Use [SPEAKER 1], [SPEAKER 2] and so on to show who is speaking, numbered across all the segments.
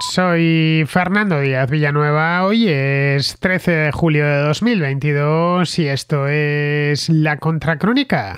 [SPEAKER 1] Soy Fernando Díaz Villanueva, hoy es 13 de julio de 2022 y esto es La Contracrónica.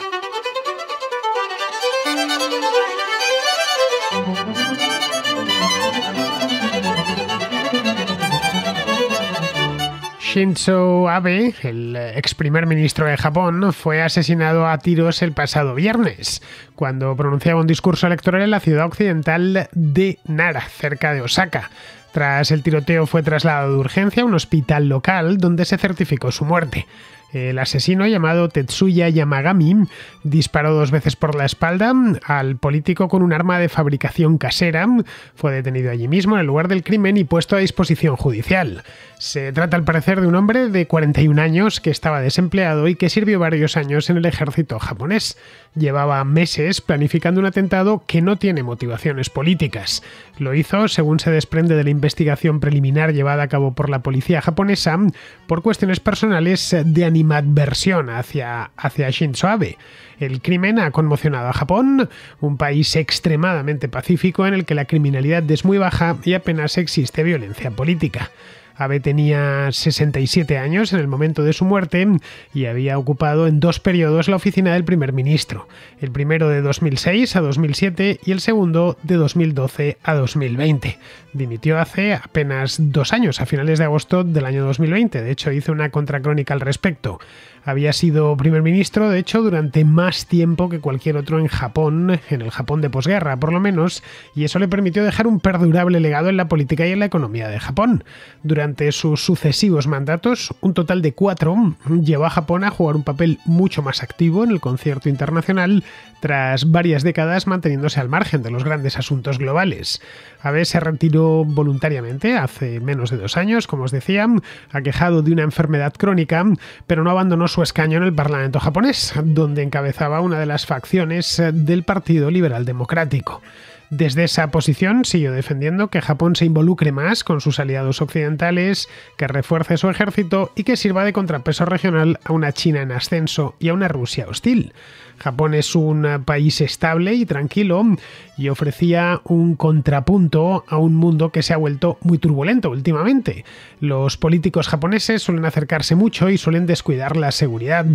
[SPEAKER 1] Shinzo Abe, el ex primer ministro de Japón, fue asesinado a tiros el pasado viernes, cuando pronunciaba un discurso electoral en la ciudad occidental de Nara, cerca de Osaka. Tras el tiroteo fue trasladado de urgencia a un hospital local donde se certificó su muerte. El asesino llamado Tetsuya Yamagami disparó dos veces por la espalda al político con un arma de fabricación casera. Fue detenido allí mismo en el lugar del crimen y puesto a disposición judicial. Se trata al parecer de un hombre de 41 años que estaba desempleado y que sirvió varios años en el ejército japonés. Llevaba meses planificando un atentado que no tiene motivaciones políticas. Lo hizo, según se desprende de la investigación preliminar llevada a cabo por la policía japonesa, por cuestiones personales de adversión hacia, hacia Shinzo Abe. El crimen ha conmocionado a Japón, un país extremadamente pacífico en el que la criminalidad es muy baja y apenas existe violencia política. Abe tenía 67 años en el momento de su muerte y había ocupado en dos periodos la oficina del primer ministro, el primero de 2006 a 2007 y el segundo de 2012 a 2020. Dimitió hace apenas dos años, a finales de agosto del año 2020, de hecho hice una contracrónica al respecto. Había sido primer ministro, de hecho, durante más tiempo que cualquier otro en Japón, en el Japón de posguerra por lo menos, y eso le permitió dejar un perdurable legado en la política y en la economía de Japón. Durante sus sucesivos mandatos, un total de cuatro, llevó a Japón a jugar un papel mucho más activo en el concierto internacional, tras varias décadas manteniéndose al margen de los grandes asuntos globales. Abe se retiró voluntariamente hace menos de dos años, como os decía, aquejado de una enfermedad crónica, pero no abandonó su su escaño en el Parlamento japonés, donde encabezaba una de las facciones eh, del Partido Liberal Democrático. Desde esa posición siguió defendiendo que Japón se involucre más con sus aliados occidentales, que refuerce su ejército y que sirva de contrapeso regional a una China en ascenso y a una Rusia hostil. Japón es un eh, país estable y tranquilo y ofrecía un contrapunto a un mundo que se ha vuelto muy turbulento últimamente. Los políticos japoneses suelen acercarse mucho y suelen descuidar la seguridad.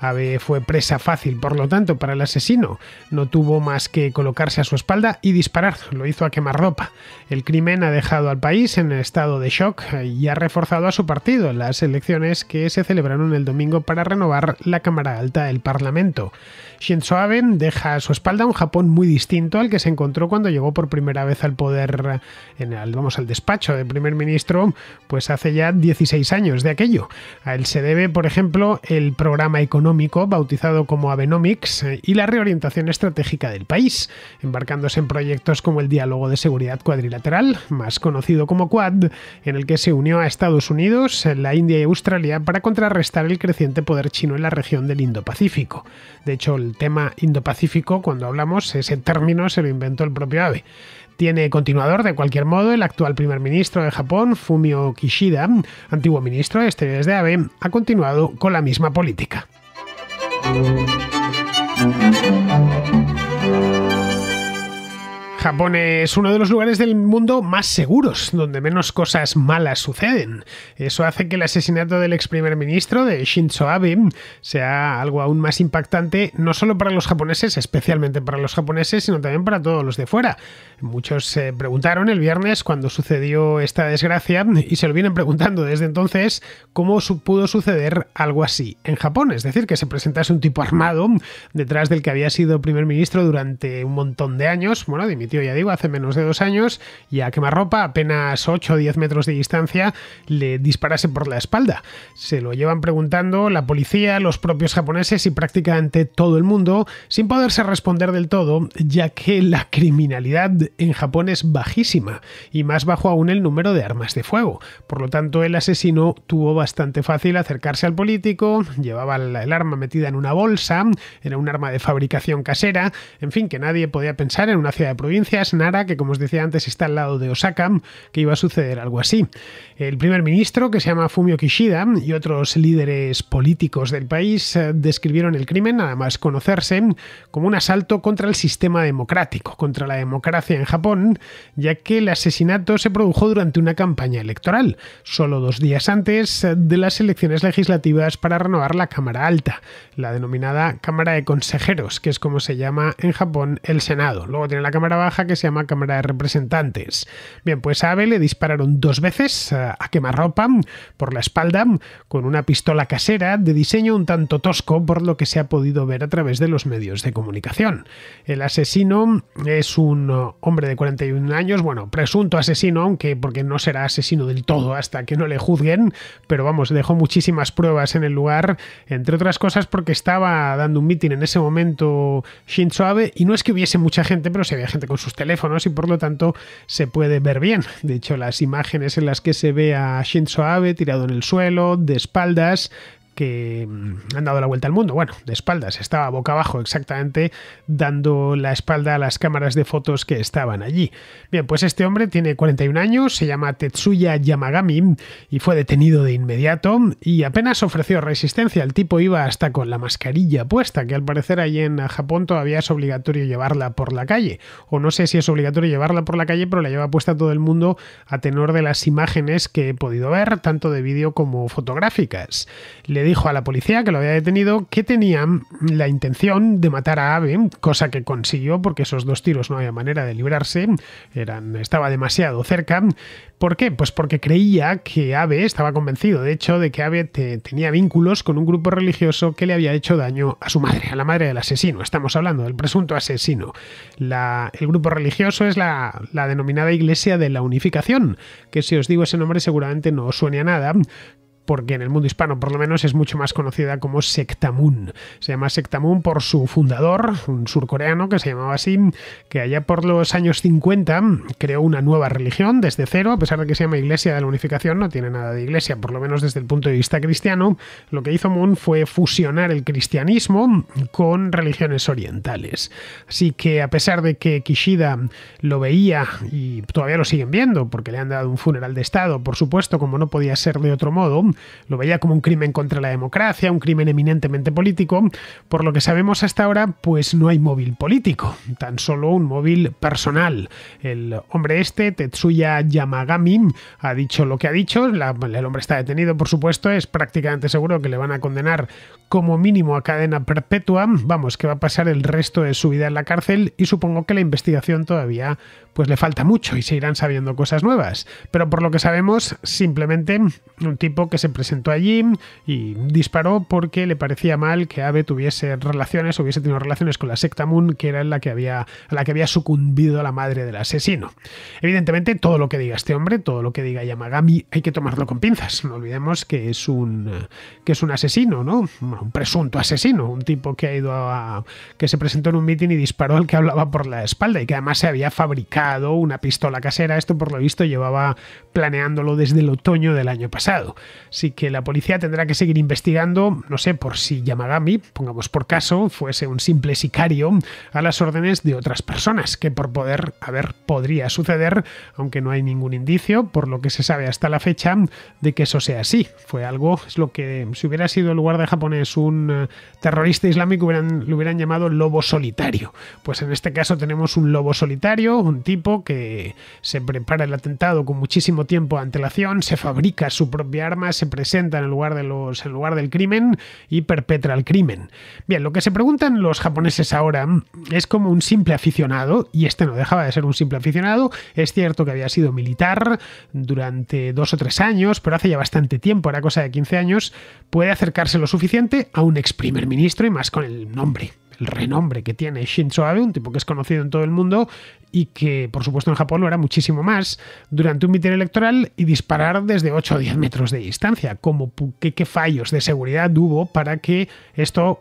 [SPEAKER 1] Abe fue presa fácil, por lo tanto, para el asesino. No tuvo más que colocarse a su espalda y disparar. Lo hizo a ropa. El crimen ha dejado al país en estado de shock eh, y ha reforzado a su partido en las elecciones que se celebraron el domingo para renovar la Cámara Alta del Parlamento. Shinzo Abe deja a su espalda un Japón muy distinto al que se encontró cuando llegó por primera vez al poder, en vamos, al despacho de primer ministro, pues hace ya 16 años de aquello. A él se debe, por ejemplo, el programa económico bautizado como Abenomics eh, y la reorientación estratégica del país, embarcándose en proyectos como el diálogo de seguridad cuadrilateral, más conocido como Quad, en el que se unió a Estados Unidos, la India y Australia para contrarrestar el creciente poder chino en la región del Indo-Pacífico. De hecho, el tema Indo-Pacífico, cuando hablamos, ese término se lo inventó el propio Abe. Tiene continuador, de cualquier modo, el actual primer ministro de Japón, Fumio Kishida, antiguo ministro de Exteriores de Abe, ha continuado con la misma política. Japón es uno de los lugares del mundo más seguros, donde menos cosas malas suceden. Eso hace que el asesinato del ex primer ministro de Shinzo Abe sea algo aún más impactante, no solo para los japoneses, especialmente para los japoneses, sino también para todos los de fuera. Muchos se preguntaron el viernes cuando sucedió esta desgracia y se lo vienen preguntando desde entonces cómo pudo suceder algo así en Japón, es decir, que se presentase un tipo armado detrás del que había sido primer ministro durante un montón de años, bueno, ya digo, hace menos de dos años y a quemarropa, apenas 8 o 10 metros de distancia, le disparase por la espalda. Se lo llevan preguntando la policía, los propios japoneses y prácticamente todo el mundo, sin poderse responder del todo, ya que la criminalidad en Japón es bajísima y más bajo aún el número de armas de fuego. Por lo tanto, el asesino tuvo bastante fácil acercarse al político, llevaba el arma metida en una bolsa, era un arma de fabricación casera, en fin, que nadie podía pensar en una ciudad de provincia Nara, que como os decía antes está al lado de Osaka, que iba a suceder algo así. El primer ministro, que se llama Fumio Kishida, y otros líderes políticos del país eh, describieron el crimen, además conocerse, como un asalto contra el sistema democrático, contra la democracia en Japón, ya que el asesinato se produjo durante una campaña electoral, solo dos días antes eh, de las elecciones legislativas para renovar la Cámara Alta, la denominada Cámara de Consejeros, que es como se llama en Japón el Senado. Luego tiene la Cámara que se llama Cámara de Representantes. Bien, pues a Abe le dispararon dos veces eh, a, quemarropa por la espalda con una pistola casera de diseño un tanto tosco por lo que se ha podido ver a través de los medios de comunicación. El asesino es un eh, hombre de 41 años, bueno, presunto asesino, aunque porque no será asesino del todo hasta que no le juzguen, pero vamos, dejó muchísimas pruebas en el lugar, entre otras cosas porque estaba dando un mitin en ese momento Shinzo Abe y no es que hubiese mucha gente, pero se si había gente con sus teléfonos y por lo tanto se puede ver bien. De hecho, las imágenes en las que se ve a Shinzo Abe tirado en el suelo, de espaldas, que mm, han dado la vuelta al mundo. Bueno, de espaldas, estaba boca abajo exactamente dando la espalda a las cámaras de fotos que estaban allí. Bien, pues este hombre tiene 41 años, se llama Tetsuya Yamagami y fue detenido de inmediato y apenas ofreció resistencia. El tipo iba hasta con la mascarilla puesta, que al parecer ahí en Japón todavía es obligatorio llevarla por la calle. O no sé si es obligatorio llevarla por la calle, pero la lleva puesta todo el mundo a tenor de las imágenes que he podido ver, tanto de vídeo como fotográficas. Le dijo a la policía que lo había detenido que tenían la intención de matar a Ave, cosa que consiguió porque esos dos tiros no había manera de librarse, eran, estaba demasiado cerca. ¿Por qué? Pues porque creía que Ave estaba convencido, de hecho, de que Ave tenía vínculos con un grupo religioso que le había hecho daño a su madre, a la madre del asesino. Estamos hablando del presunto asesino. el grupo religioso es la, la denominada Iglesia de la Unificación, que si os digo ese nombre seguramente no os suene a nada, porque en el mundo hispano por lo menos es mucho más conocida como Sectamun. Se llama Sectamun por su fundador, un surcoreano que se llamaba así, que allá por los años 50 creó una nueva religión desde cero, a pesar de que se llama Iglesia de la Unificación, no tiene nada de iglesia, por lo menos desde el punto de vista cristiano. Lo que hizo Moon fue fusionar el cristianismo con religiones orientales. Así que a pesar de que Kishida lo veía y todavía lo siguen viendo, porque le han dado un funeral de Estado, por supuesto, como no podía ser de otro modo, lo veía como un crimen contra la democracia, un crimen eminentemente político. Por lo que sabemos hasta ahora, pues no hay móvil político, tan solo un móvil personal. El hombre este, Tetsuya Yamagami, ha dicho lo que ha dicho, el hombre está detenido, por supuesto, es prácticamente seguro que le van a condenar como mínimo a cadena perpetua, vamos, que va a pasar el resto de su vida en la cárcel y supongo que la investigación todavía pues le falta mucho y se irán sabiendo cosas nuevas. Pero por lo que sabemos, simplemente un tipo que se se presentó allí y disparó porque le parecía mal que Abe tuviese relaciones, hubiese tenido relaciones con la secta Moon, que era la que había, a la que había sucumbido la madre del asesino. Evidentemente, todo lo que diga este hombre, todo lo que diga Yamagami, hay que tomarlo con pinzas. No olvidemos que es un, que es un asesino, ¿no? Un presunto asesino, un tipo que ha ido a. que se presentó en un mitin y disparó al que hablaba por la espalda y que además se había fabricado una pistola casera. Esto, por lo visto, llevaba planeándolo desde el otoño del año pasado. Así que la policía tendrá que seguir investigando, no sé, por si Yamagami, pongamos por caso, fuese un simple sicario a las órdenes de otras personas, que por poder haber podría suceder, aunque no hay ningún indicio, por lo que se sabe hasta la fecha, de que eso sea así. Fue algo, es lo que si hubiera sido el lugar de japonés un eh, terrorista islámico, hubieran, lo hubieran llamado lobo solitario. Pues en este caso tenemos un lobo solitario, un tipo que se prepara el atentado con muchísimo tiempo de antelación, se fabrica su propia arma, se se presenta en el lugar, de los, lugar del crimen y perpetra el crimen. Bien, lo que se preguntan los japoneses ahora es como un simple aficionado, y este no dejaba de ser un simple aficionado, es cierto que había sido militar durante dos o tres años, pero hace ya bastante tiempo, era cosa de 15 años, puede acercarse lo suficiente a un ex primer ministro y más con el nombre el renombre que tiene Shinzo Abe, un tipo que es conocido en todo el mundo y que, por supuesto, en Japón lo era muchísimo más, durante un mitin electoral y disparar desde 8 o 10 metros de distancia. Como, qué, fallos de seguridad hubo para que esto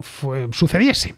[SPEAKER 1] sucediese?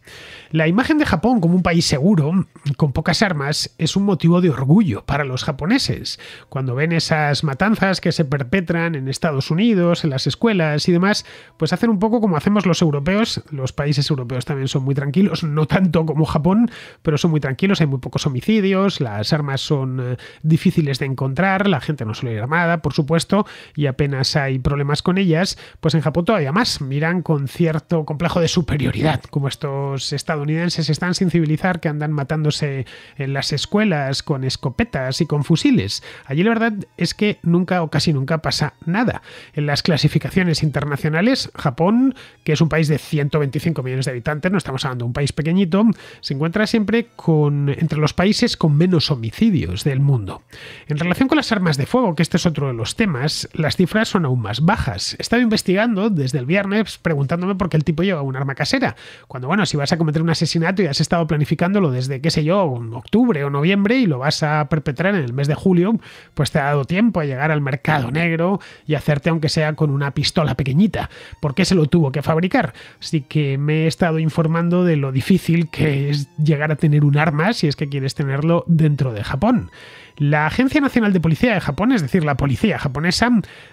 [SPEAKER 1] La imagen de Japón como un país seguro, con pocas armas, es un motivo de orgullo para los japoneses. Cuando ven esas matanzas que se perpetran en Estados Unidos, en las escuelas y demás, pues hacen un poco como hacemos los europeos, los países europeos también son muy tranquilos, no tanto como Japón, pero son muy tranquilos, hay muy pocos homicidios, las armas son eh, difíciles de encontrar, la gente no suele ir armada, por supuesto, y apenas hay problemas con ellas, pues en Japón todavía más, miran con cierto complejo de superioridad, como estos estadounidenses están sin civilizar que andan matándose en las escuelas con escopetas y con fusiles. Allí la verdad es que nunca o casi nunca pasa nada. En las clasificaciones internacionales, Japón, que es un país de 125 millones de habitantes, no estamos hablando de un país pequeñito, se encuentra siempre con, entre los países con menos homicidios del mundo. En relación con las armas de fuego, que este es otro de los temas, las cifras son aún más bajas. He estado investigando desde el viernes preguntándome por qué el tipo lleva un arma casera. Cuando, bueno, si vas a cometer un asesinato y has estado planificándolo desde, qué sé yo, octubre o noviembre y lo vas a perpetrar en el mes de julio, pues te ha dado tiempo a llegar al mercado negro y hacerte, aunque sea con una pistola pequeñita. ¿Por qué se lo tuvo que fabricar? Así que me he estado informando de difícil que es llegar a tener un arma si es que quieres tenerlo dentro de Japón. La Agencia Nacional de Policía de Japón, es decir, la policía japonesa,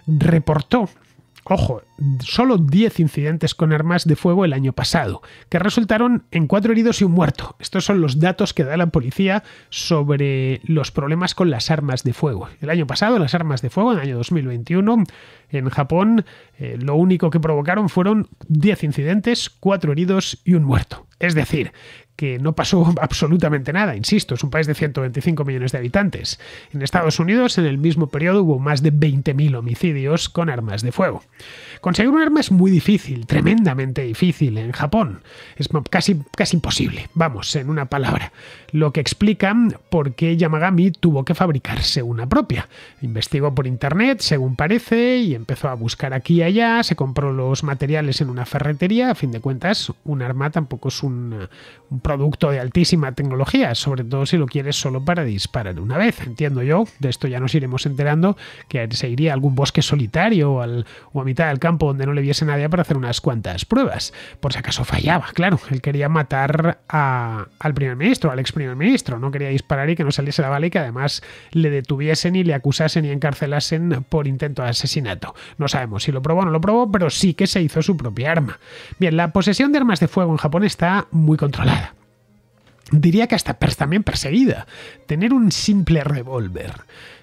[SPEAKER 1] reportó Ojo, solo 10 incidentes con armas de fuego el año pasado, que resultaron en 4 heridos y un muerto. Estos son los datos que da la policía sobre los problemas con las armas de fuego. El año pasado, las armas de fuego, en el año 2021, en Japón, eh, lo único que provocaron fueron 10 incidentes, 4 heridos y un muerto. Es decir, no pasó absolutamente nada. Insisto, es un país de 125 millones de habitantes. En Estados Unidos, en el mismo periodo, hubo más de 20.000 homicidios con armas de fuego. Conseguir un arma es muy difícil, tremendamente difícil en Japón. Es casi, casi imposible, vamos, en una palabra. Lo que explica por qué Yamagami tuvo que fabricarse una propia. Investigó por internet, según parece, y empezó a buscar aquí y allá, se compró los materiales en una ferretería, a fin de cuentas, un arma tampoco es un, un producto de altísima tecnología, sobre todo si lo quieres solo para disparar una vez. Entiendo yo, de esto ya nos iremos enterando, que se iría a algún bosque solitario o, a mitad del campo donde no le viese nadie para hacer unas cuantas pruebas. Por si acaso fallaba, claro, él quería matar al primer ministro, al ex primer ministro, no quería disparar y que no saliese la bala y que además le detuviesen y le acusasen y encarcelasen por intento de asesinato. No sabemos si lo probó o no lo probó, pero sí que se hizo su propia arma. Bien, la posesión de armas de fuego en Japón está muy controlada diría que hasta también perseguida. Tener un simple revólver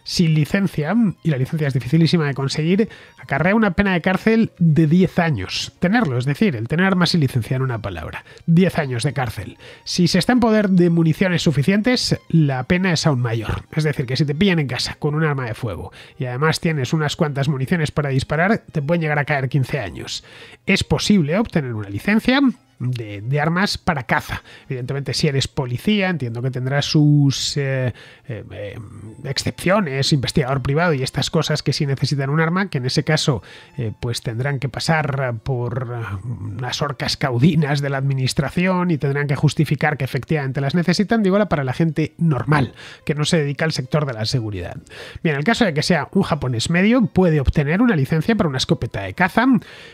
[SPEAKER 1] sin licencia, y la licencia es dificilísima de conseguir, acarrea una pena de cárcel de 10 años. Tenerlo, es decir, el tener armas sin licencia en una palabra. 10 años de cárcel. Si se está en poder de municiones suficientes, la pena es aún mayor. Es decir, que si te pillan en casa con un arma de fuego y además tienes unas cuantas municiones para disparar, te pueden llegar a caer 15 años. Es posible obtener una licencia, de, armas para caza. Evidentemente, si eres policía, entiendo que tendrás sus eh, eh, excepciones, investigador privado y estas cosas que sí necesitan un arma, que en ese caso eh, pues tendrán que pasar por unas orcas caudinas de la administración y tendrán que justificar que efectivamente las necesitan, digo, para la gente normal, que no se dedica al sector de la seguridad. Bien, en el caso de que sea un japonés medio, puede obtener una licencia para una escopeta de caza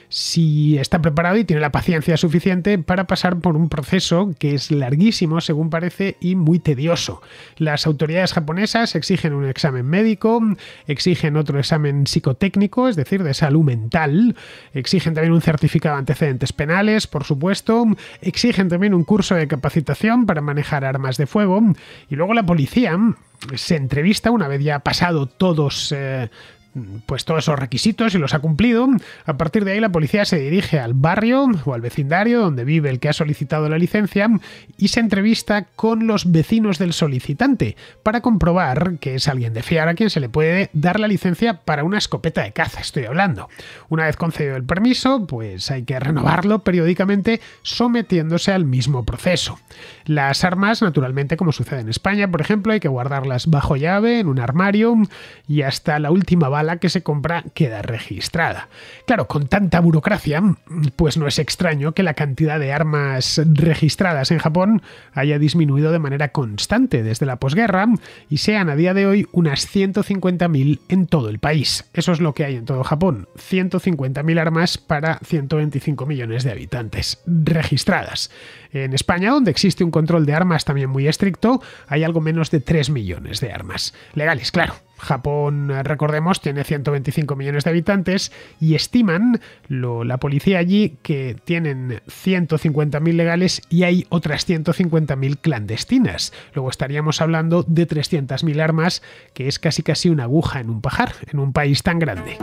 [SPEAKER 1] si está preparado y tiene la paciencia suficiente para pasar por un proceso que es larguísimo, según parece, y muy tedioso. Las autoridades japonesas exigen un examen médico, exigen otro examen psicotécnico, es decir, de salud mental, exigen también un certificado de antecedentes penales, por supuesto, exigen también un curso de capacitación para manejar armas de fuego, y luego la policía se entrevista una vez ya pasado todos... Eh, pues todos esos requisitos y los ha cumplido. A partir de ahí la policía se dirige al barrio o al vecindario donde vive el que ha solicitado la licencia y se entrevista con los vecinos del solicitante para comprobar que es alguien de fiar a quien se le puede dar la licencia para una escopeta de caza, estoy hablando. Una vez concedido el permiso, pues hay que renovarlo periódicamente sometiéndose al mismo proceso. Las armas, naturalmente, como sucede en España, por ejemplo, hay que guardarlas bajo llave, en un armario y hasta la última bala la que se compra queda registrada. Claro, con tanta burocracia, pues no es extraño que la cantidad de armas registradas en Japón haya disminuido de manera constante desde la posguerra y sean a día de hoy unas 150.000 en todo el país. Eso es lo que hay en todo Japón, 150.000 armas para 125 millones de habitantes registradas. En España, donde existe un control de armas también muy estricto, hay algo menos de 3 millones de armas. Legales, claro. Japón, eh, recordemos, tiene 125 millones de habitantes y estiman la policía allí que tienen 150.000 legales y hay otras 150.000 clandestinas. Luego estaríamos hablando de 300.000 armas, que es casi casi una aguja en un pajar, en un país tan grande.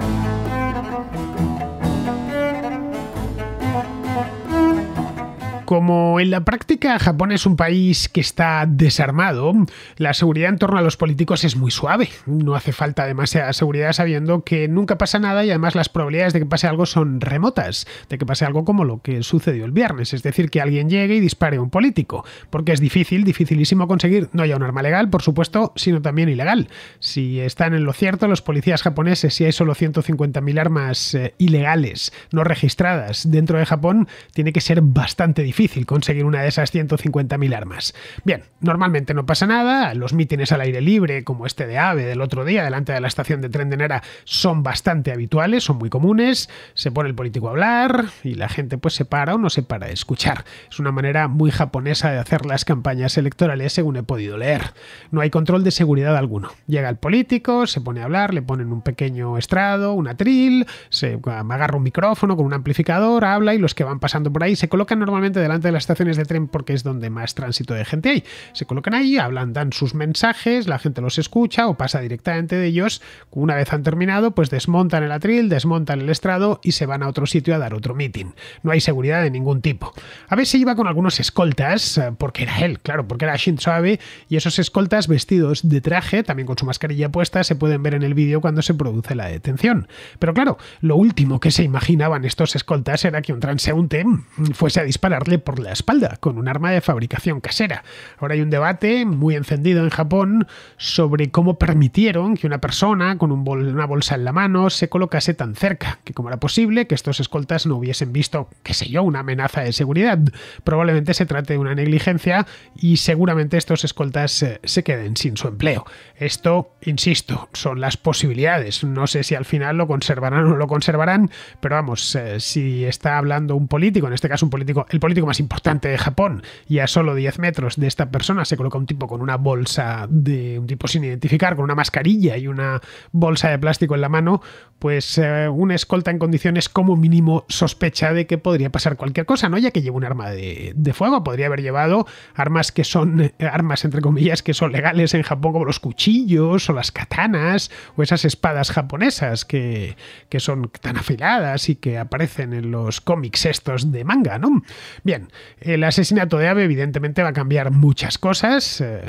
[SPEAKER 1] como en la práctica Japón es un país que está desarmado, la seguridad en torno a los políticos es muy suave. No hace falta demasiada seguridad sabiendo que nunca pasa nada y además las probabilidades de que pase algo son remotas, de que pase algo como lo que sucedió el viernes, es decir, que alguien llegue y dispare a un político, porque es difícil, dificilísimo conseguir no haya un arma legal, por supuesto, sino también ilegal. Si están en lo cierto los policías japoneses, si hay solo 150.000 armas eh, ilegales no registradas dentro de Japón, tiene que ser bastante difícil difícil conseguir una de esas 150.000 armas. Bien, normalmente no pasa nada, los mítines al aire libre, como este de AVE del otro día delante de la estación de tren de Nera, son bastante habituales, son muy comunes, se pone el político a hablar y la gente pues se para o no se para de escuchar. Es una manera muy japonesa de hacer las campañas electorales según he podido leer. No hay control de seguridad alguno. Llega el político, se pone a hablar, le ponen un pequeño estrado, un atril, se agarra un micrófono con un amplificador, habla y los que van pasando por ahí se colocan normalmente delante de las estaciones de tren porque es donde más tránsito de gente hay. Se colocan ahí, hablan, dan sus mensajes, la gente los escucha o pasa directamente de ellos. Una vez han terminado, pues desmontan el atril, desmontan el estrado y se van a otro sitio a dar otro meeting. No hay seguridad de ningún tipo. A veces iba con algunos escoltas, eh, porque era él, claro, porque era Shinzo Abe, y esos escoltas vestidos de traje, también con su mascarilla puesta, se pueden ver en el vídeo cuando se produce la detención. Pero claro, lo último que se imaginaban estos escoltas era que un transeúnte fuese a dispararle por la espalda con un arma de fabricación casera. Ahora hay un debate muy encendido en Japón sobre cómo permitieron que una persona con una bolsa en la mano se colocase tan cerca, que como era posible que estos escoltas no hubiesen visto, qué sé yo, una amenaza de seguridad. Probablemente se trate de una negligencia y seguramente estos escoltas eh, se queden sin su empleo. Esto, insisto, son las posibilidades. No sé si al final lo conservarán o no lo conservarán, pero vamos, eh, si está hablando un político, en este caso un político, el político más importante de Japón, y a solo 10 metros de esta persona se coloca un tipo con una bolsa de un tipo sin identificar, con una mascarilla y una bolsa de plástico en la mano, pues una eh, un escolta en condiciones como mínimo sospecha de que podría pasar cualquier cosa, ¿no? Ya que lleva un arma de, de fuego, podría haber llevado armas que son, eh, armas entre comillas, que son legales en Japón, como los cuchillos o las katanas o esas espadas japonesas que, son tan afiladas y que aparecen en los cómics estos de manga, ¿no? Bien, el asesinato de Abe evidentemente va a cambiar muchas cosas eh,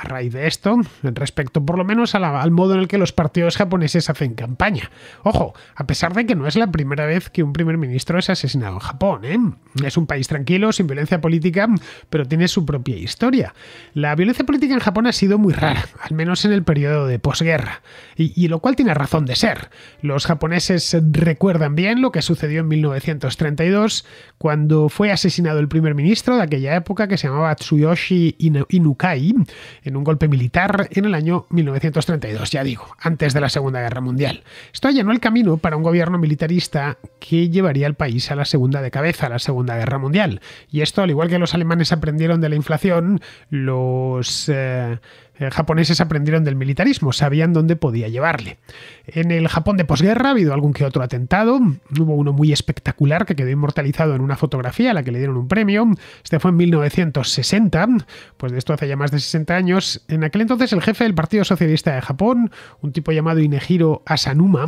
[SPEAKER 1] a raíz de esto, respecto por lo menos al modo en el que los partidos japoneses hacen campaña. Ojo, a pesar de que no es la primera vez que un primer ministro es asesinado en Japón, ¿eh? Es un país tranquilo, sin violencia política, pero tiene su propia historia. La violencia política en Japón ha sido muy rara, al menos en el periodo de posguerra, y, lo cual tiene razón de ser. Los japoneses recuerdan bien lo que sucedió en 1932, cuando fue asesinado el primer ministro de aquella época, que se llamaba Tsuyoshi Inukai, en un golpe militar en el año 1932, ya digo, antes de la Segunda Guerra Mundial. Esto allanó el camino para un gobierno militarista que llevaría al país a la segunda de cabeza, a la Segunda Guerra Mundial. Y esto, al igual que los alemanes aprendieron de la inflación, los... Eh, eh, japoneses aprendieron del militarismo, sabían dónde podía llevarle. En el Japón de posguerra ha habido algún que otro atentado, hubo uno muy espectacular que quedó inmortalizado en una fotografía a la que le dieron un premio, este fue en 1960, pues de esto hace ya más de 60 años, en aquel entonces el jefe del Partido Socialista de Japón, un tipo llamado Inejiro Asanuma,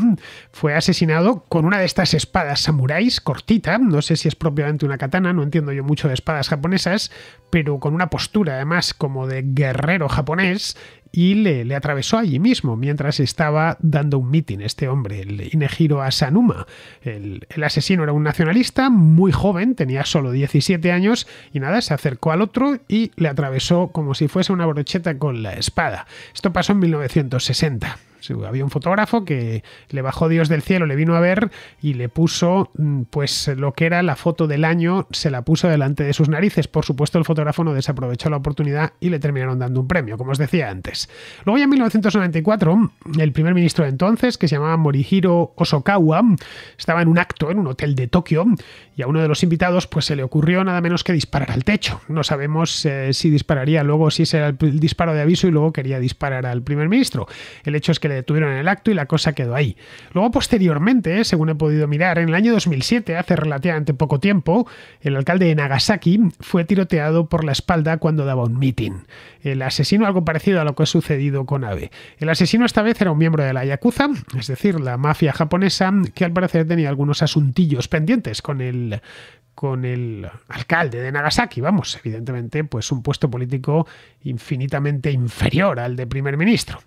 [SPEAKER 1] fue asesinado con una de estas espadas samuráis cortita, no sé si es propiamente una katana, no entiendo yo mucho de espadas japonesas, pero con una postura además como de guerrero japonés y le, atravesó allí mismo mientras estaba dando un mitin este hombre, el Inejiro Asanuma. El, el, asesino era un nacionalista muy joven, tenía solo 17 años y nada, se acercó al otro y le atravesó como si fuese una brocheta con la espada. Esto pasó en 1960. Había un fotógrafo que le bajó Dios del cielo, le vino a ver y le puso, mm, pues lo que era la foto del año, se la puso delante de sus narices. Por supuesto, el fotógrafo no desaprovechó la oportunidad y le terminaron dando un premio, como os decía antes. Luego, ya en 1994, el primer ministro de entonces, que se llamaba Morihiro Osokawa, estaba en un acto en un hotel de Tokio y a uno de los invitados, pues se le ocurrió nada menos que disparar al techo. No sabemos eh, si dispararía luego, si ese era el disparo de aviso y luego quería disparar al primer ministro. El hecho es que tuvieron el acto y la cosa quedó ahí. Luego, posteriormente, ¿eh? según he podido mirar, en el año 2007, hace relativamente poco tiempo, el alcalde de Nagasaki fue tiroteado por la espalda cuando daba un mitin. El asesino, algo parecido a lo que ha sucedido con Abe. El asesino esta vez era un miembro de la Yakuza, es decir, la mafia japonesa, que al parecer tenía algunos asuntillos pendientes con el, con el alcalde de Nagasaki, vamos, evidentemente, pues un puesto político infinitamente inferior al de primer ministro.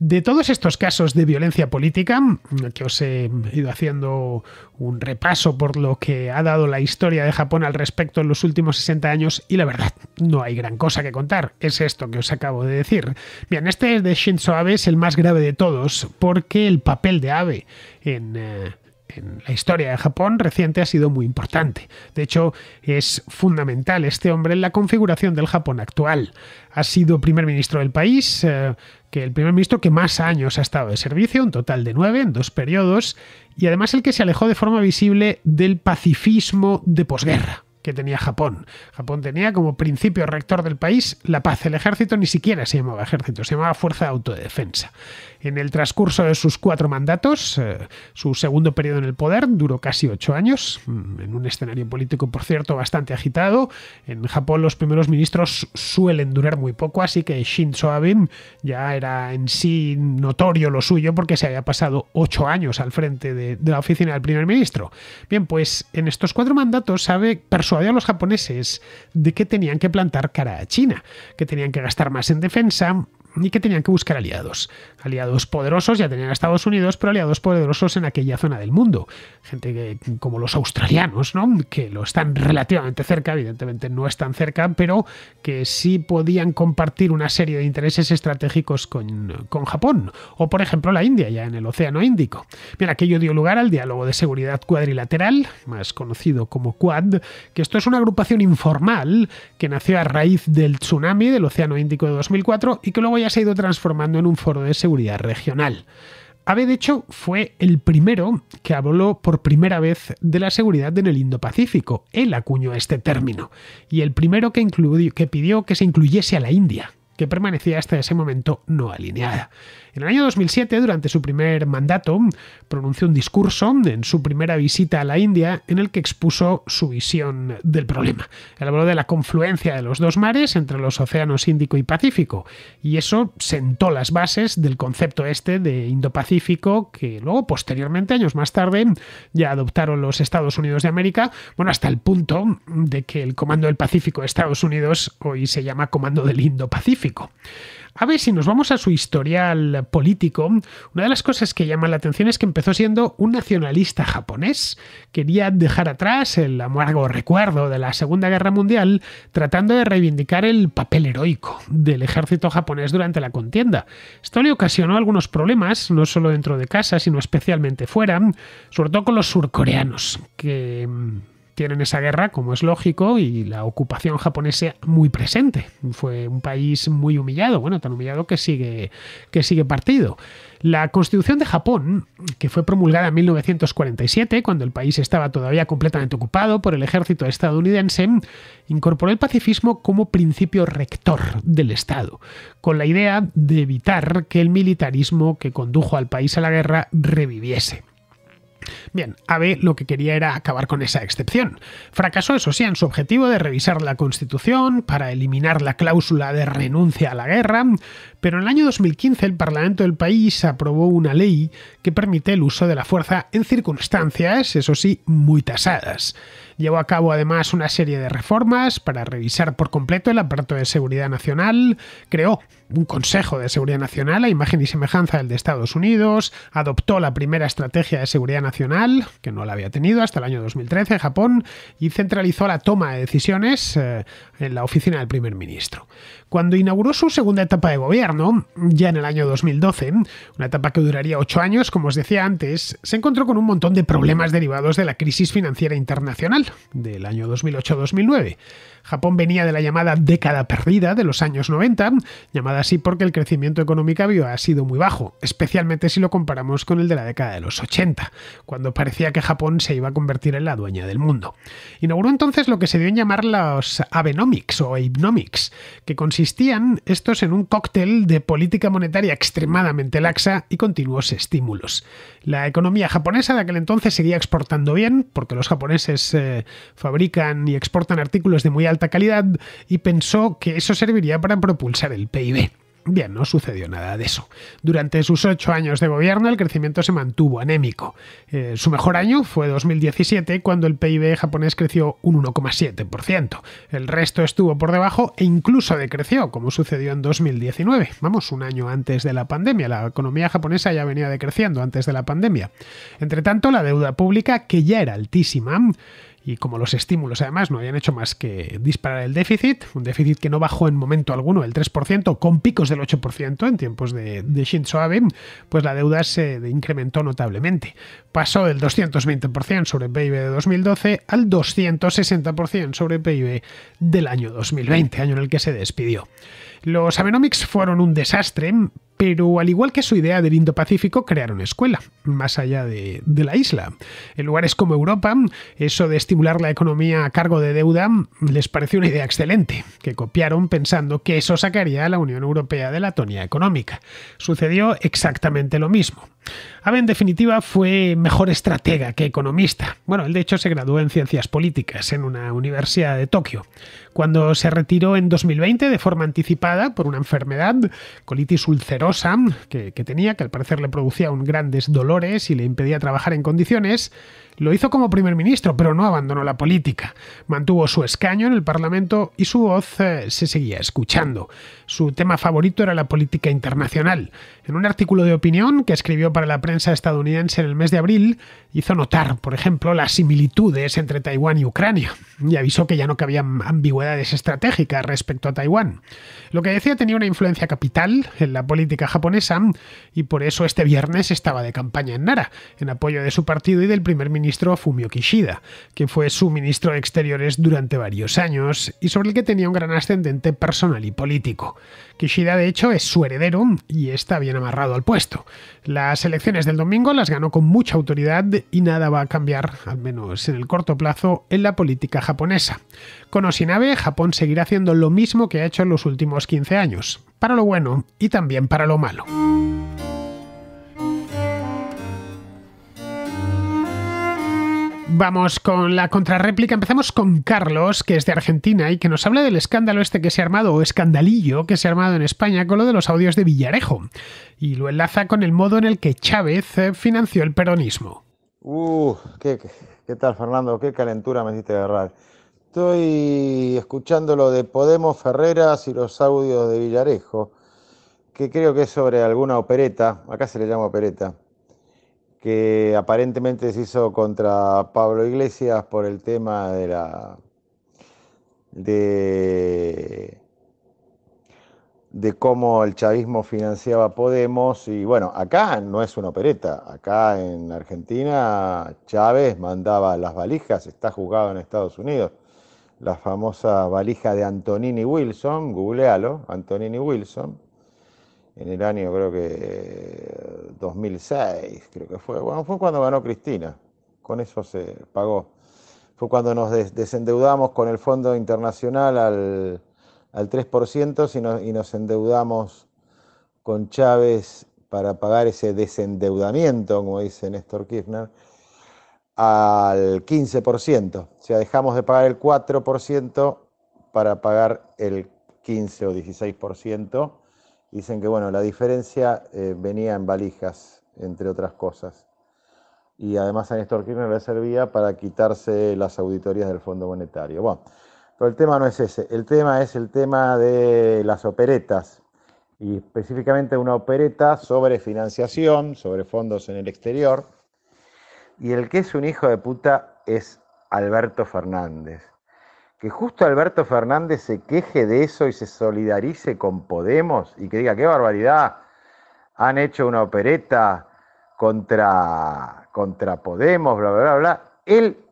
[SPEAKER 1] De todos estos casos de violencia política, mm, que os he ido haciendo un repaso por lo que ha dado la historia de Japón al respecto en los últimos 60 años, y la verdad, no hay gran cosa que contar, es esto que os acabo de decir. Bien, este de Shinzo Abe es el más grave de todos, porque el papel de Abe en... Eh, en la historia de Japón reciente ha sido muy importante. De hecho, es fundamental este hombre en la configuración del Japón actual. Ha sido primer ministro del país, eh, que el primer ministro que más años ha estado de servicio, un total de nueve, en dos periodos, y además el que se alejó de forma visible del pacifismo de posguerra que tenía Japón. Japón tenía como principio rector del país la paz. El ejército ni siquiera se llamaba ejército, se llamaba fuerza de autodefensa. En el transcurso de sus cuatro mandatos, eh, su segundo periodo en el poder duró casi ocho años, mm, en un escenario político, por cierto, bastante agitado. En Japón los primeros ministros suelen durar muy poco, así que Shinzo Abe ya era en sí notorio lo suyo porque se había pasado ocho años al frente de, de la oficina del primer ministro. Bien, pues en estos cuatro mandatos Abe persuadió a los japoneses de que tenían que plantar cara a China, que tenían que gastar más en defensa, y que tenían que buscar aliados aliados poderosos, ya tenían a Estados Unidos, pero aliados poderosos en aquella zona del mundo. Gente como los australianos, ¿no? que lo están relativamente cerca, evidentemente no están cerca, pero que sí podían compartir una serie de intereses estratégicos con, con Japón, o por ejemplo la India, ya en el Océano Índico. Bien, aquello dio lugar al diálogo de seguridad cuadrilateral, más conocido como Quad, que esto es una agrupación informal que nació a raíz del tsunami del Océano Índico de 2004 y que luego ya se ha ido transformando en un foro de seguridad regional. Abe, de hecho, fue el primero que habló por primera vez de la seguridad en el Indo-Pacífico. Él acuñó este término y el primero que, que pidió que se incluyese a la India, que permanecía hasta ese momento no alineada. En el año 2007, durante su primer mandato, pronunció un discurso en su primera visita a la India en el que expuso su visión del problema. Él habló de la confluencia de los dos mares entre los océanos Índico y Pacífico, y eso sentó las bases del concepto este de Indo-Pacífico que luego, posteriormente, años más tarde, ya adoptaron los Estados Unidos de América, bueno, hasta el punto de que el Comando del Pacífico de Estados Unidos hoy se llama Comando del Indo-Pacífico. A ver, si nos vamos a su historial político, una de las cosas que llama la atención es que empezó siendo un nacionalista japonés. Quería dejar atrás el amargo recuerdo de la Segunda Guerra Mundial, tratando de reivindicar el papel heroico del ejército japonés durante la contienda. Esto le ocasionó algunos problemas, no solo dentro de casa, sino especialmente fuera, sobre todo con los surcoreanos, que tienen esa guerra, como es lógico, y la ocupación japonesa muy presente. Fue un país muy humillado, bueno, tan humillado que sigue, que sigue partido. La Constitución de Japón, que fue promulgada en 1947, cuando el país estaba todavía completamente ocupado por el ejército estadounidense, incorporó el pacifismo como principio rector del Estado, con la idea de evitar que el militarismo que condujo al país a la guerra reviviese. Bien, Ave lo que quería era acabar con esa excepción. Fracasó, eso sí, en su objetivo de revisar la Constitución para eliminar la cláusula de renuncia a la guerra, pero en el año 2015 el Parlamento del país aprobó una ley que permite el uso de la fuerza en circunstancias, eso sí, muy tasadas. Llevó a cabo además una serie de reformas para revisar por completo el aparato de seguridad nacional, creó un Consejo de Seguridad Nacional a imagen y semejanza del de Estados Unidos, adoptó la primera estrategia de seguridad nacional, que no la había tenido hasta el año 2013 en Japón, y centralizó la toma de decisiones eh, en la oficina del primer ministro. Cuando inauguró su segunda etapa de gobierno, ya en el año 2012, una etapa que duraría ocho años, como os decía antes, se encontró con un montón de problemas derivados de la crisis financiera internacional del año 2008-2009. Japón venía de la llamada década perdida de los años 90, llamada así porque el crecimiento económico había sido muy bajo, especialmente si lo comparamos con el de la década de los 80, cuando parecía que Japón se iba a convertir en la dueña del mundo. Inauguró entonces lo que se dio en llamar los Abenomics o Hypnomics, que consistían estos en un cóctel de política monetaria extremadamente laxa y continuos estímulos. La economía japonesa de aquel entonces seguía exportando bien, porque los japoneses eh, fabrican y exportan artículos de muy alto alta calidad y pensó que eso serviría para propulsar el PIB. Bien, no sucedió nada de eso. Durante sus ocho años de gobierno el crecimiento se mantuvo anémico. Eh, su mejor año fue 2017, cuando el PIB japonés creció un 1,7%. El resto estuvo por debajo e incluso decreció, como sucedió en 2019. Vamos, un año antes de la pandemia. La economía japonesa ya venía decreciendo antes de la pandemia. Entre tanto, la deuda pública, que ya era altísima, y como los estímulos además no habían hecho más que disparar el déficit, un déficit que no bajó en momento alguno el 3%, con picos del 8% en tiempos de, de, Shinzo Abe, pues la deuda se incrementó notablemente. Pasó del 220% sobre PIB de 2012 al 260% sobre PIB del año 2020, año en el que se despidió. Los Abenomics fueron un desastre, pero al igual que su idea del Indo-Pacífico, crearon escuela, más allá de, la isla. En lugares como Europa, eso de estimular la economía a cargo de deuda les pareció una idea excelente, que copiaron pensando que eso sacaría a la Unión Europea de la tonía económica. Sucedió exactamente lo mismo. Abe, en definitiva, fue mejor estratega que economista. Bueno, él de hecho se graduó en ciencias políticas en una universidad de Tokio. Cuando se retiró en 2020 de forma anticipada por una enfermedad, colitis ulcerosa, Sam que, que tenía, que al parecer le producía un grandes dolores y le impedía trabajar en condiciones, lo hizo como primer ministro, pero no abandonó la política. Mantuvo su escaño en el Parlamento y su voz eh, se seguía escuchando. Su tema favorito era la política internacional. En un artículo de opinión que escribió para la prensa estadounidense en el mes de abril, hizo notar, por ejemplo, las similitudes entre Taiwán y Ucrania, y avisó que ya no cabían ambigüedades estratégicas respecto a Taiwán. Lo que decía tenía una influencia capital en la política japonesa, y por eso este viernes estaba de campaña en Nara, en apoyo de su partido y del primer ministro ministro Fumio Kishida, que fue su ministro de Exteriores durante varios años y sobre el que tenía un gran ascendente personal y político. Kishida, de hecho, es su heredero y está bien amarrado al puesto. Las elecciones del domingo las ganó con mucha autoridad y nada va a cambiar, al menos en el corto plazo, en la política japonesa. Con Osinabe, Japón seguirá haciendo lo mismo que ha hecho en los últimos 15 años, para lo bueno y también para lo malo. Vamos con la contrarréplica. Empezamos con Carlos, que es de Argentina y que nos habla del escándalo este que se ha armado, o escandalillo que se ha armado en España con lo de los audios de Villarejo. Y lo enlaza con el modo en el que Chávez eh, financió el peronismo. Uh,
[SPEAKER 2] ¿qué, qué, tal, Fernando? Qué calentura me hiciste agarrar. Estoy escuchando lo de Podemos Ferreras y los audios de Villarejo, que creo que es sobre alguna opereta. Acá se le llama opereta que aparentemente se hizo contra Pablo Iglesias por el tema de la de, cómo el chavismo financiaba Podemos y bueno, acá no es una opereta, acá en Argentina Chávez mandaba las valijas, está jugado en Estados Unidos, la famosa valija de Antonini Wilson, googlealo, Antonini Wilson en el año creo que 2006, creo que fue. Bueno, fue cuando ganó Cristina, con eso se pagó. Fue cuando nos desendeudamos con el Fondo Internacional al, 3% y nos endeudamos con Chávez para pagar ese desendeudamiento, como dice Néstor Kirchner, al 15%. O sea, dejamos de pagar el 4% para pagar el 15 o 16% Dicen que bueno, la diferencia eh, venía en valijas, entre otras cosas. Y además a Néstor Kirchner le servía para quitarse las auditorías del Fondo Monetario. Bueno, pero el tema no es ese, el tema es el tema de las operetas, y específicamente una opereta sobre financiación, sobre fondos en el exterior. Y el que es un hijo de puta es Alberto Fernández que justo Alberto Fernández se queje de eso y se solidarice con Podemos y que diga, qué barbaridad, han hecho una opereta contra, contra Podemos, bla, bla, bla, bla. Él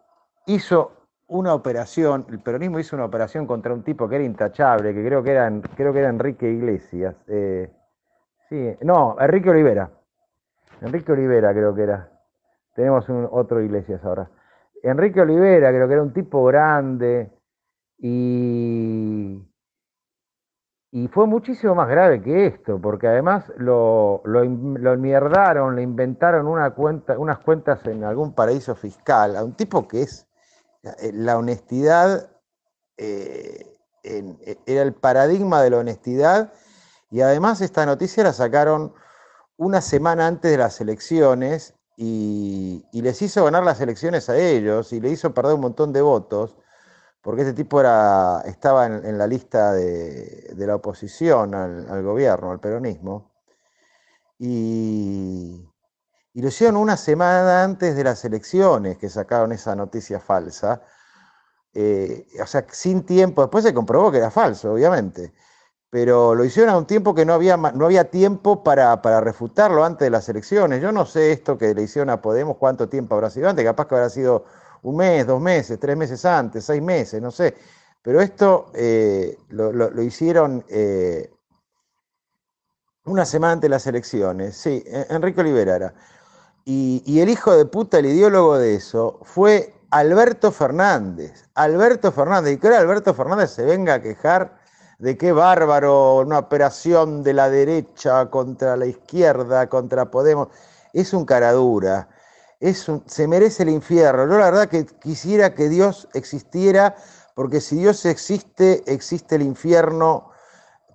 [SPEAKER 2] hizo una operación, el peronismo hizo una operación contra un tipo que era intachable, que creo que era, creo que era Enrique Iglesias. Eh, sí, no, Enrique Olivera. Enrique Olivera creo que era. Tenemos otro Iglesias ahora. Enrique Olivera creo que era un tipo grande, y, y fue muchísimo más grave que esto, porque además lo, lo, enmierdaron, le inventaron una cuenta, unas cuentas en algún paraíso fiscal, a un tipo que es eh, la honestidad, eh, eh, era el paradigma de la honestidad, y además esta noticia la sacaron una semana antes de las elecciones y, y les hizo ganar las elecciones a ellos y le hizo perder un montón de votos porque este tipo era, estaba en, la lista de, la oposición al, gobierno, al peronismo, y, lo hicieron una semana antes de las elecciones que sacaron esa noticia falsa, eh, o sea, sin tiempo, después se comprobó que era falso, obviamente, pero lo hicieron a un tiempo que no había, no había tiempo para, para refutarlo antes de las elecciones. Yo no sé esto que le hicieron a Podemos, cuánto tiempo habrá sido antes, capaz que habrá sido un mes, dos meses, tres meses antes, seis meses, no sé. Pero esto eh, lo, hicieron eh, una semana antes de las elecciones, sí, Enrique Liberara. Y, el hijo de puta, el ideólogo de eso, fue Alberto Fernández. Alberto Fernández. Y que Alberto Fernández se venga a quejar de qué bárbaro, una operación de la derecha contra la izquierda, contra Podemos. Es un caradura se merece el infierno. Yo la verdad que quisiera que Dios existiera, porque si Dios existe, existe el infierno,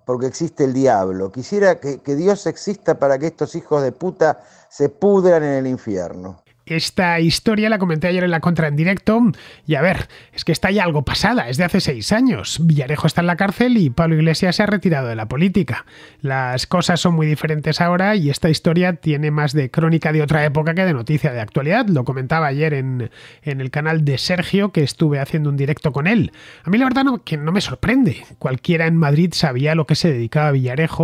[SPEAKER 2] porque existe el diablo. Quisiera que, que Dios exista para que estos hijos de puta se pudran en el infierno.
[SPEAKER 1] Esta historia la comenté ayer en la contra en directo y a ver, es que está ya algo pasada, es de hace seis años. Villarejo está en la cárcel y Pablo Iglesias se ha retirado de la política. Las cosas son muy diferentes ahora y esta historia tiene más de crónica de otra época que de noticia de actualidad. Lo comentaba ayer en, el canal de Sergio que estuve haciendo un directo con él. A mí la verdad no, que no me sorprende. Cualquiera en Madrid sabía lo que se dedicaba Villarejo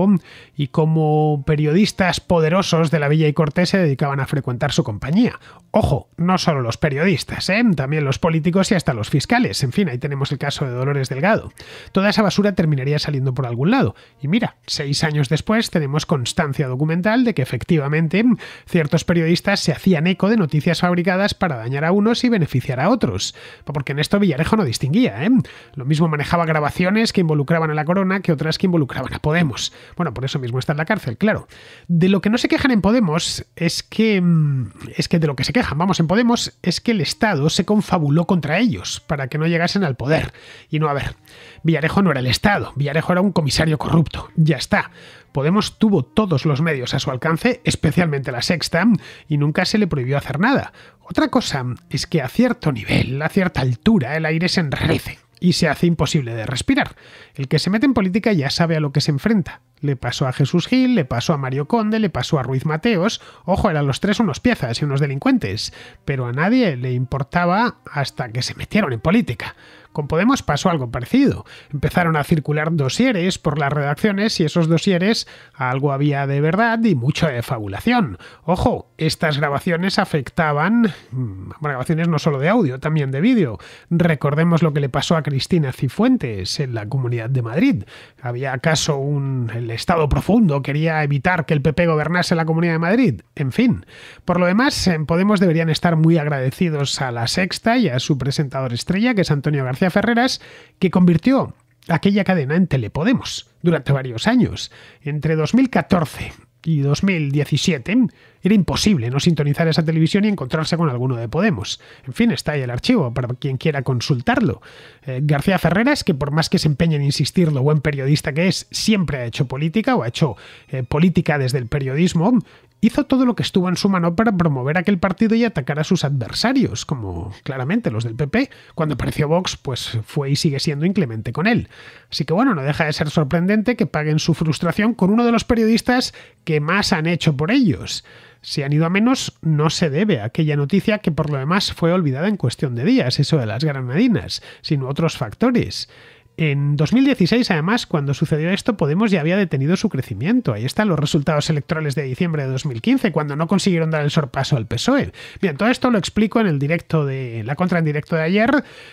[SPEAKER 1] y cómo periodistas poderosos de la Villa y Cortés se dedicaban a frecuentar su compañía Ojo, no solo los periodistas, ¿eh? también los políticos y hasta los fiscales. En fin, ahí tenemos el caso de Dolores Delgado. Toda esa basura terminaría saliendo por algún lado. Y mira, seis años después tenemos constancia documental de que efectivamente ciertos periodistas se hacían eco de noticias fabricadas para dañar a unos y beneficiar a otros. Porque en esto Villarejo no distinguía. ¿eh? Lo mismo manejaba grabaciones que involucraban a la corona que otras que involucraban a Podemos. Bueno, por eso mismo está en la cárcel, claro. De lo que no se quejan en Podemos es que, mm, es que de lo que se quejan, vamos, en Podemos, es que el Estado se confabuló contra ellos para que no llegasen al poder. Y no, a ver, Villarejo no era el Estado, Villarejo era un comisario corrupto. Ya está. Podemos tuvo todos los medios a su alcance, especialmente la sexta, y nunca se le prohibió hacer nada. Otra cosa es que a cierto nivel, a cierta altura, el aire se enrece y se hace imposible de respirar. El que se mete en política ya sabe a lo que se enfrenta. Le pasó a Jesús Gil, le pasó a Mario Conde, le pasó a Ruiz Mateos. Ojo, eran los tres unos piezas y unos delincuentes, pero a nadie le importaba hasta que se metieron en política. Con Podemos pasó algo parecido. Empezaron a circular dosieres por las redacciones y esos dosieres algo había de verdad y mucho de fabulación. Ojo, estas grabaciones afectaban, mm, bueno, grabaciones no solo de audio, también de vídeo. Recordemos lo que le pasó a Cristina Cifuentes en la Comunidad de Madrid. ¿Había acaso un el Estado profundo quería evitar que el PP gobernase la Comunidad de Madrid? En fin. Por lo demás, en Podemos deberían estar muy agradecidos a la Sexta y a su presentador estrella, que es Antonio García Ferreras, que convirtió aquella cadena en Telepodemos durante varios años. Entre 2014 y 2017 era imposible no sintonizar esa televisión y encontrarse con alguno de Podemos. En fin, está ahí el archivo para quien quiera consultarlo. Eh, García Ferreras, que por más que se empeñe en insistir lo buen periodista que es, siempre ha hecho política o ha hecho eh, política desde el periodismo hizo todo lo que estuvo en su mano para promover aquel partido y atacar a sus adversarios, como claramente los del PP. Cuando apareció Vox, pues fue y sigue siendo inclemente con él. Así que bueno, no deja de ser sorprendente que paguen su frustración con uno de los periodistas que más han hecho por ellos. Si han ido a menos, no se debe a aquella noticia que por lo demás fue olvidada en cuestión de días, eso de las granadinas, sino otros factores. En 2016, además, cuando sucedió esto, Podemos ya había detenido su crecimiento. Ahí están los resultados electorales de diciembre de 2015, cuando no consiguieron dar el sorpaso al PSOE. Bien, todo esto lo explico en el directo de la contra en directo de ayer.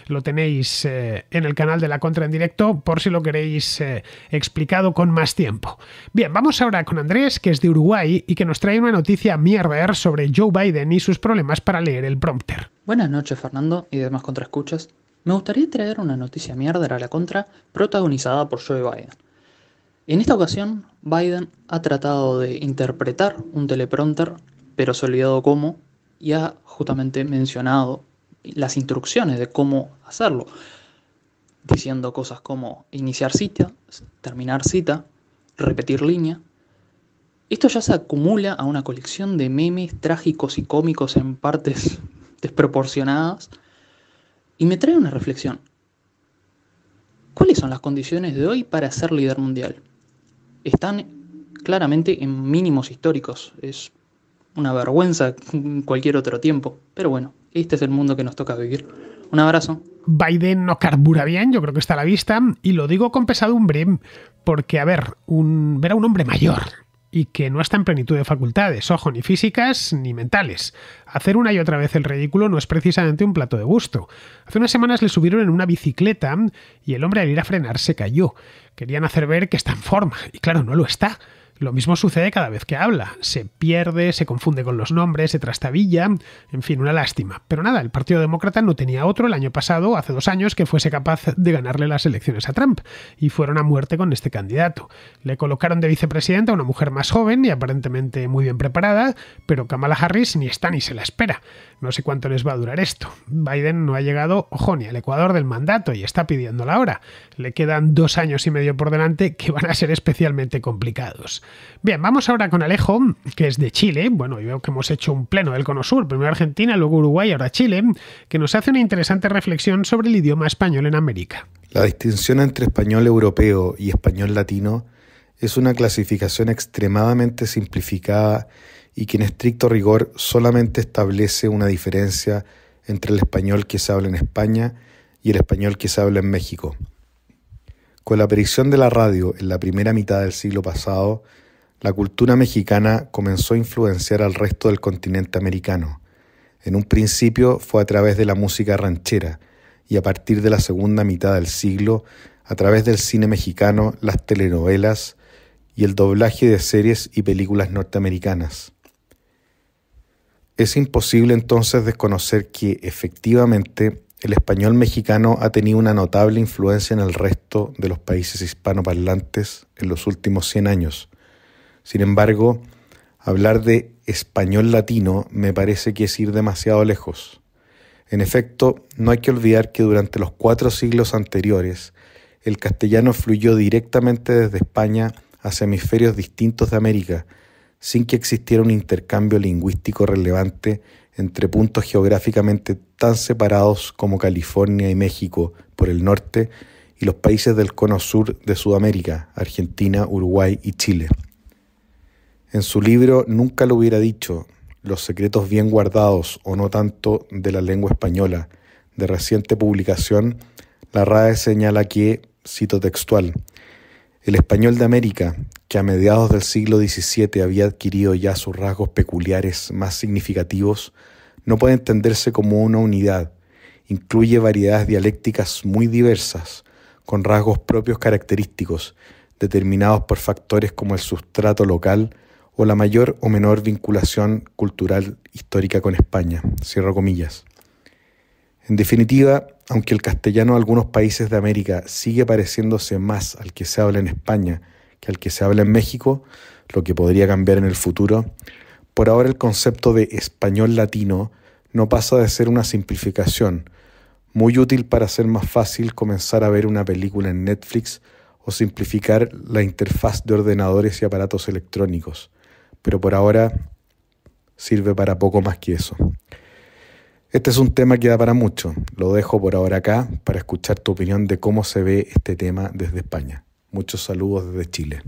[SPEAKER 1] Lo tenéis eh, en el canal de la contra en directo por si lo queréis eh, explicado con más tiempo. Bien, vamos ahora con Andrés, que es de Uruguay y que nos trae una noticia mierda sobre Joe Biden y sus problemas para leer el prompter. Buenas noches, Fernando y demás contraescuchas me gustaría traer una noticia mierda a la contra protagonizada por Joe Biden. En esta ocasión, Biden ha tratado de interpretar un teleprompter, pero se ha olvidado cómo y ha justamente mencionado las instrucciones de cómo hacerlo, diciendo cosas como iniciar cita, terminar cita, repetir línea. Esto ya se acumula a una colección de memes trágicos y cómicos en partes desproporcionadas y me trae una reflexión. ¿Cuáles son las condiciones de hoy para ser líder mundial? Están claramente en mínimos históricos. Es una vergüenza en cualquier otro tiempo. Pero bueno, este es el mundo que nos toca vivir. Un abrazo. Biden no carbura bien, yo creo que está a la vista, y lo digo con pesadumbre, porque, a ver, un, ver un hombre mayor, y que no está en plenitud de facultades, ojo, ni físicas ni mentales. Hacer una y otra vez el ridículo no es precisamente un plato de gusto. Hace unas semanas le subieron en una bicicleta y el hombre al ir a frenar se cayó. Querían hacer ver que está en forma, y claro, no lo está. Lo mismo sucede cada vez que habla. Se pierde, se confunde con los nombres, se trastabilla, en fin, una lástima. Pero nada, el Partido Demócrata no tenía otro el año pasado, hace dos años, que fuese capaz de ganarle las elecciones a Trump, y fueron a muerte con este candidato. Le colocaron de vicepresidenta a una mujer más joven y aparentemente muy bien preparada, pero Kamala Harris ni está ni se la espera. No sé cuánto les va a durar esto. Biden no ha llegado, ojo, ni al Ecuador del mandato y está pidiendo la hora. Le quedan dos años y medio por delante que van a ser especialmente complicados. Bien, vamos ahora con Alejo, que es de Chile. Bueno, yo veo que hemos hecho un pleno del Cono Sur, primero Argentina, luego Uruguay, ahora Chile, que nos hace una interesante reflexión sobre el idioma español en América.
[SPEAKER 3] La distinción entre español europeo y español latino es una clasificación extremadamente simplificada y que en estricto rigor solamente establece una diferencia entre el español que se habla en España y el español que se habla en México. Con la aparición de la radio en la primera mitad del siglo pasado, la cultura mexicana comenzó a influenciar al resto del continente americano. En un principio fue a través de la música ranchera y a partir de la segunda mitad del siglo, a través del cine mexicano, las telenovelas y el doblaje de series y películas norteamericanas. Es imposible entonces desconocer que efectivamente el español mexicano ha tenido una notable influencia en el resto de los países hispanoparlantes en los últimos 100 años. Sin embargo, hablar de español latino me parece que es ir demasiado lejos. En efecto, no hay que olvidar que durante los cuatro siglos anteriores, el castellano fluyó directamente desde España hacia hemisferios distintos de América, sin que existiera un intercambio lingüístico relevante entre puntos geográficamente tan separados como California y México por el norte y los países del cono sur de Sudamérica, Argentina, Uruguay y Chile. En su libro Nunca lo hubiera dicho, Los secretos bien guardados o no tanto de la lengua española, de reciente publicación, la RAE señala que, cito textual, el español de América, que a mediados del siglo XVII había adquirido ya sus rasgos peculiares más significativos, no puede entenderse como una unidad. Incluye variedades dialécticas muy diversas, con rasgos propios característicos, determinados por factores como el sustrato local o la mayor o menor vinculación cultural histórica con España. Cierro comillas. En definitiva, aunque el castellano de algunos países de América sigue pareciéndose más al que se habla en España que al que se habla en México, lo que podría cambiar en el futuro, por ahora el concepto de español latino no pasa de ser una simplificación, muy útil para hacer más fácil comenzar a ver una película en Netflix o simplificar la interfaz de ordenadores y aparatos electrónicos, pero por ahora sirve para poco más que eso. Este es un tema que da para mucho. Lo dejo por ahora acá para escuchar tu opinión de cómo se ve este tema desde España. Muchos saludos desde Chile.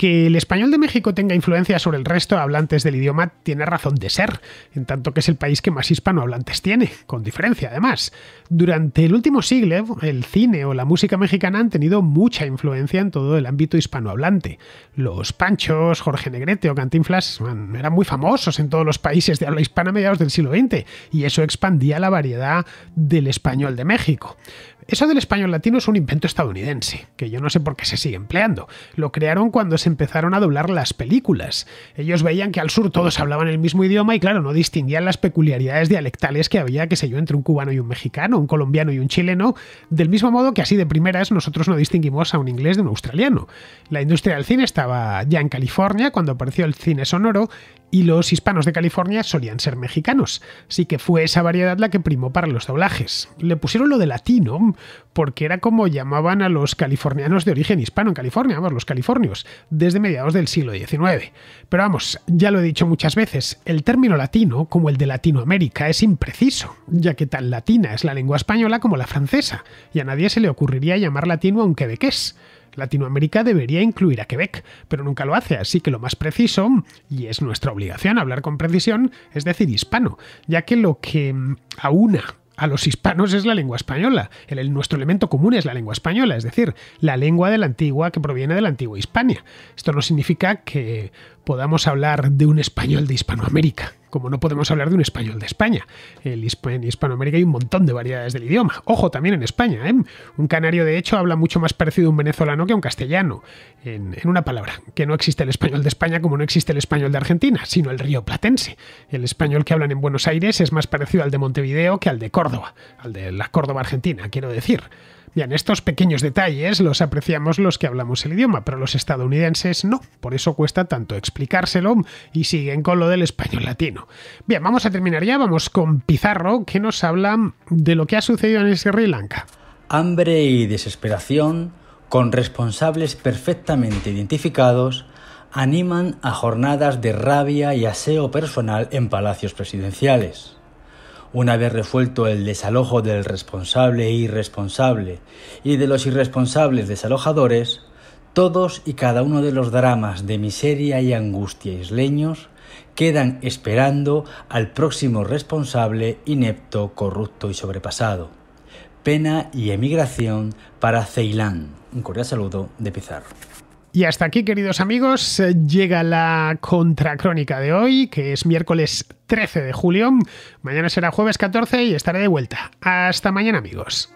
[SPEAKER 1] Que el español de México tenga influencia sobre el resto de hablantes del idioma tiene razón de ser, en tanto que es el país que más hispanohablantes tiene, con diferencia además. Durante el último siglo, el cine o la música mexicana han tenido mucha influencia en todo el ámbito hispanohablante. Los Panchos, Jorge Negrete o Cantinflas eran muy famosos en todos los países de habla hispana a mediados del siglo XX, y eso expandía la variedad del español de México. Eso del español latino es un invento estadounidense, que yo no sé por qué se sigue empleando. Lo crearon cuando se empezaron a doblar las películas. Ellos veían que al sur todos hablaban el mismo idioma y claro, no distinguían las peculiaridades dialectales que había, qué sé yo, entre un cubano y un mexicano, un colombiano y un chileno, del mismo modo que así de primeras nosotros no distinguimos a un inglés de un australiano. La industria del cine estaba ya en California cuando apareció el cine sonoro y los hispanos de California solían ser mexicanos, así que fue esa variedad la que primó para los doblajes. Le pusieron lo de latino porque era como llamaban a los californianos de origen hispano en California, vamos, los californios, desde mediados del siglo XIX. Pero vamos, ya lo he dicho muchas veces, el término latino, como el de Latinoamérica, es impreciso, ya que tan latina es la lengua española como la francesa, y a nadie se le ocurriría llamar latino a un quebequés. Latinoamérica debería incluir a Quebec, pero nunca lo hace, así que lo más preciso, y es nuestra obligación hablar con precisión, es decir hispano, ya que lo que una a los hispanos es la lengua española. nuestro elemento común es la lengua española, es decir, la lengua de la antigua que proviene de la antigua Hispania. Esto no significa que podamos hablar de un español de Hispanoamérica como no podemos hablar de un español de España. El en Hispanoamérica hay un montón de variedades del idioma. Ojo, también en España. ¿eh? Un canario, de hecho, habla mucho más parecido a un venezolano que a un castellano. En, en, una palabra, que no existe el español de España como no existe el español de Argentina, sino el río platense. El español que hablan en Buenos Aires es más parecido al de Montevideo que al de Córdoba, al de la Córdoba argentina, quiero decir en estos pequeños detalles los apreciamos los que hablamos el idioma, pero los estadounidenses no, por eso cuesta tanto explicárselo y siguen con lo del español latino. Bien, vamos a terminar ya, vamos con Pizarro, que nos habla de lo que ha sucedido en Sri Lanka. Hambre y desesperación,
[SPEAKER 2] con responsables perfectamente identificados, animan a jornadas
[SPEAKER 1] de rabia y aseo personal en palacios presidenciales una vez resuelto el desalojo del responsable e irresponsable y de los irresponsables desalojadores, todos y cada uno de los dramas de miseria y angustia
[SPEAKER 3] isleños quedan esperando al próximo responsable inepto,
[SPEAKER 1] corrupto y sobrepasado. Pena y emigración para Ceilán. Un cordial saludo de Pizarro. Y hasta aquí, queridos amigos, eh, llega la contracrónica de hoy, que es miércoles 13 de julio. Mañana será jueves 14 y estaré de vuelta. Hasta mañana, amigos.